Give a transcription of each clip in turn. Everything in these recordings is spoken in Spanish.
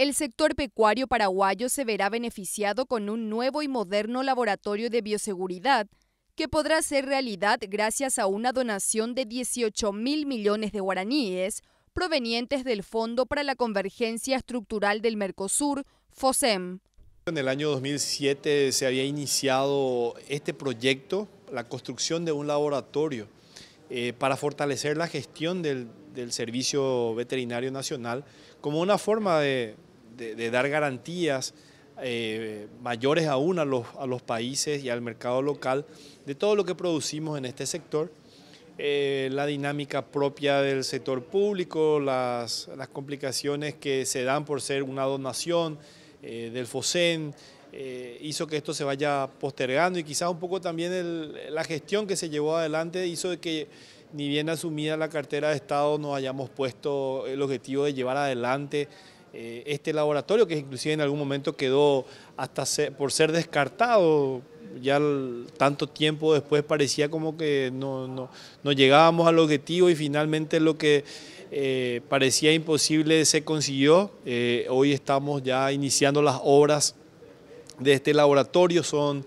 El sector pecuario paraguayo se verá beneficiado con un nuevo y moderno laboratorio de bioseguridad que podrá ser realidad gracias a una donación de 18 mil millones de guaraníes provenientes del Fondo para la Convergencia Estructural del Mercosur, FOSEM. En el año 2007 se había iniciado este proyecto, la construcción de un laboratorio eh, para fortalecer la gestión del Servicio Veterinario Nacional como una forma de, de, dar garantías eh, mayores aún a los, a los países y al mercado local de todo lo que producimos en este sector. Eh, la dinámica propia del sector público, las, complicaciones que se dan por ser una donación eh, del FOSEN, hizo que esto se vaya postergando y quizás un poco también la gestión que se llevó adelante hizo de que ni bien asumida la cartera de Estado nos hayamos puesto el objetivo de llevar adelante eh, este laboratorio, que inclusive en algún momento quedó hasta por ser descartado, ya tanto tiempo después parecía como que no, llegábamos al objetivo y finalmente lo que eh, parecía imposible se consiguió. Eh, hoy estamos ya iniciando las obras de este laboratorio, son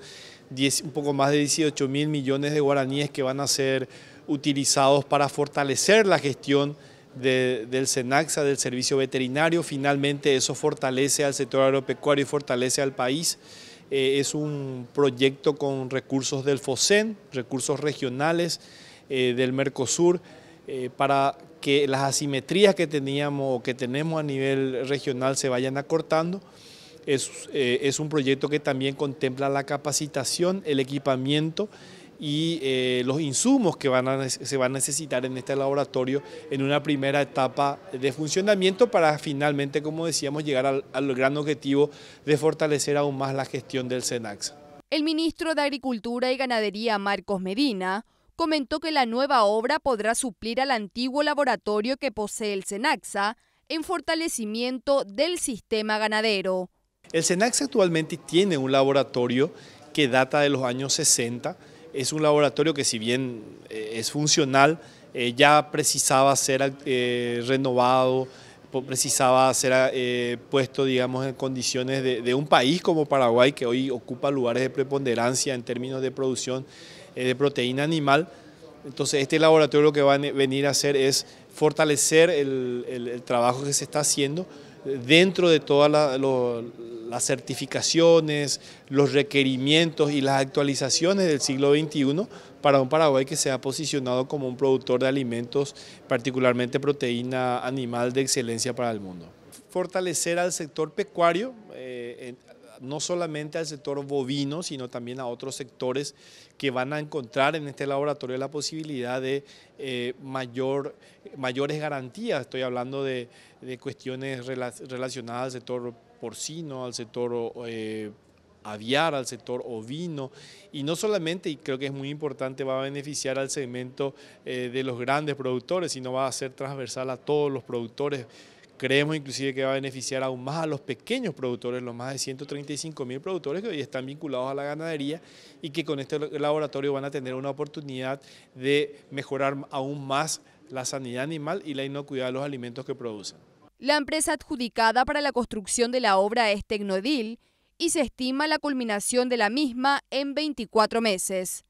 un poco más de 18 mil millones de guaraníes que van a ser utilizados para fortalecer la gestión del SENAXA, del servicio veterinario. Finalmente eso fortalece al sector agropecuario y fortalece al país. Eh, es un proyecto con recursos del FOSEN, recursos regionales eh, del Mercosur, eh, para que las asimetrías que teníamos o que tenemos a nivel regional se vayan acortando. Es, es un proyecto que también contempla la capacitación, el equipamiento y eh, los insumos que se van a necesitar en este laboratorio en una primera etapa de funcionamiento para finalmente, como decíamos, llegar al, gran objetivo de fortalecer aún más la gestión del Senaxa. El ministro de Agricultura y Ganadería, Marcos Medina, comentó que la nueva obra podrá suplir al antiguo laboratorio que posee el SENAXA en fortalecimiento del sistema ganadero. El SENAXA actualmente tiene un laboratorio que data de los años 60, es un laboratorio que si bien eh, es funcional, eh, ya precisaba ser eh, renovado, precisaba ser puesto digamos, en condiciones de, un país como Paraguay, que hoy ocupa lugares de preponderancia en términos de producción de proteína animal. Entonces este laboratorio lo que va a venir a hacer es fortalecer el, trabajo que se está haciendo dentro de todas la, las certificaciones, los requerimientos y las actualizaciones del siglo XXI para un Paraguay que se ha posicionado como un productor de alimentos, particularmente proteína animal de excelencia para el mundo. Fortalecer al sector pecuario, eh, no solamente al sector bovino, sino también a otros sectores que van a encontrar en este laboratorio la posibilidad de eh, mayor, mayores garantías. Estoy hablando de, de cuestiones relacionadas al sector porcino, al sector eh, aviar, al sector ovino, y no solamente, y creo que es muy importante, va a beneficiar al segmento eh, de los grandes productores, sino va a ser transversal a todos los productores. Creemos inclusive que va a beneficiar aún más a los pequeños productores, los más de 135 mil productores que hoy están vinculados a la ganadería y que con este laboratorio van a tener una oportunidad de mejorar aún más la sanidad animal y la inocuidad de los alimentos que producen. La empresa adjudicada para la construcción de la obra es Tecnodil y se estima la culminación de la misma en 24 meses.